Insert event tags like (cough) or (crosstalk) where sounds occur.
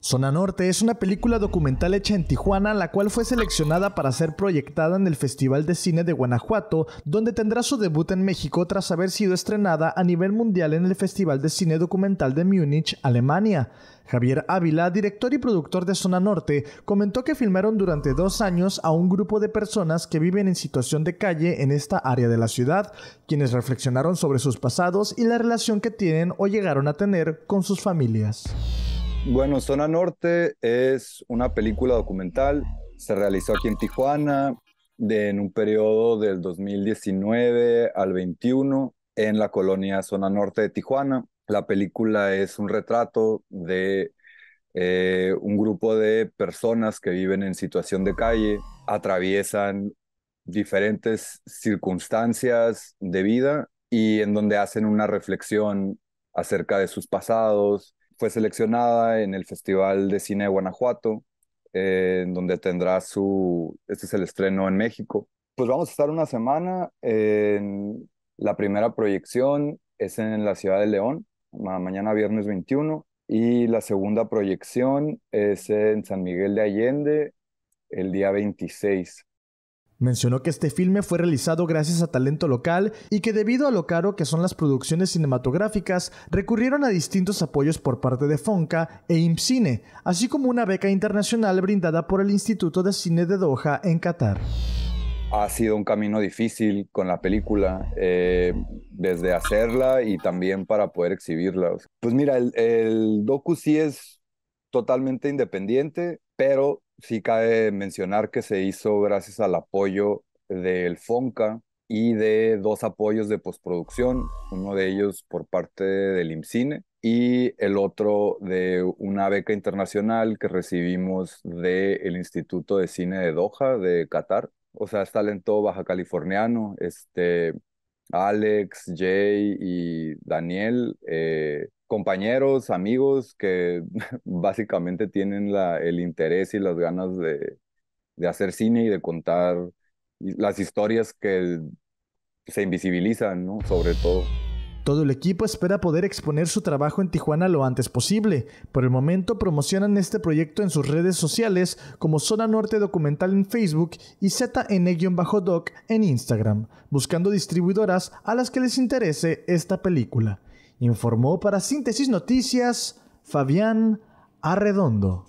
Zona Norte es una película documental hecha en Tijuana, la cual fue seleccionada para ser proyectada en el Festival de Cine de Guanajuato, donde tendrá su debut en México tras haber sido estrenada a nivel mundial en el Festival de Cine Documental de Múnich, Alemania. Javier Ávila, director y productor de Zona Norte, comentó que filmaron durante dos años a un grupo de personas que viven en situación de calle en esta área de la ciudad, quienes reflexionaron sobre sus pasados y la relación que tienen o llegaron a tener con sus familias. Bueno, Zona Norte es una película documental. Se realizó aquí en Tijuana en un periodo del 2019 al 21 en la colonia Zona Norte de Tijuana. La película es un retrato de eh, un grupo de personas que viven en situación de calle, atraviesan diferentes circunstancias de vida y en donde hacen una reflexión acerca de sus pasados, fue seleccionada en el Festival de Cine de Guanajuato, eh, donde tendrá su, este es el estreno en México. Pues vamos a estar una semana, en la primera proyección es en la ciudad de León, mañana viernes 21, y la segunda proyección es en San Miguel de Allende el día 26. Mencionó que este filme fue realizado gracias a talento local y que debido a lo caro que son las producciones cinematográficas, recurrieron a distintos apoyos por parte de Fonca e IMCINE, así como una beca internacional brindada por el Instituto de Cine de Doha en Qatar. Ha sido un camino difícil con la película, eh, desde hacerla y también para poder exhibirla. Pues mira, el, el docu sí es totalmente independiente, pero sí cabe mencionar que se hizo gracias al apoyo del FONCA y de dos apoyos de postproducción, uno de ellos por parte del IMCINE y el otro de una beca internacional que recibimos del Instituto de Cine de Doha de Qatar. O sea, es talento baja californiano, este, Alex, Jay y Daniel, eh, compañeros, amigos que (laughs) básicamente tienen el interés y las ganas de, de hacer cine y de contar las historias que se invisibilizan, ¿no? Sobre todo. Todo el equipo espera poder exponer su trabajo en Tijuana lo antes posible. Por el momento promocionan este proyecto en sus redes sociales como Zona Norte Documental en Facebook y ZN-Doc en Instagram, buscando distribuidoras a las que les interese esta película. Informó para Síntesis Noticias Fabián Arredondo.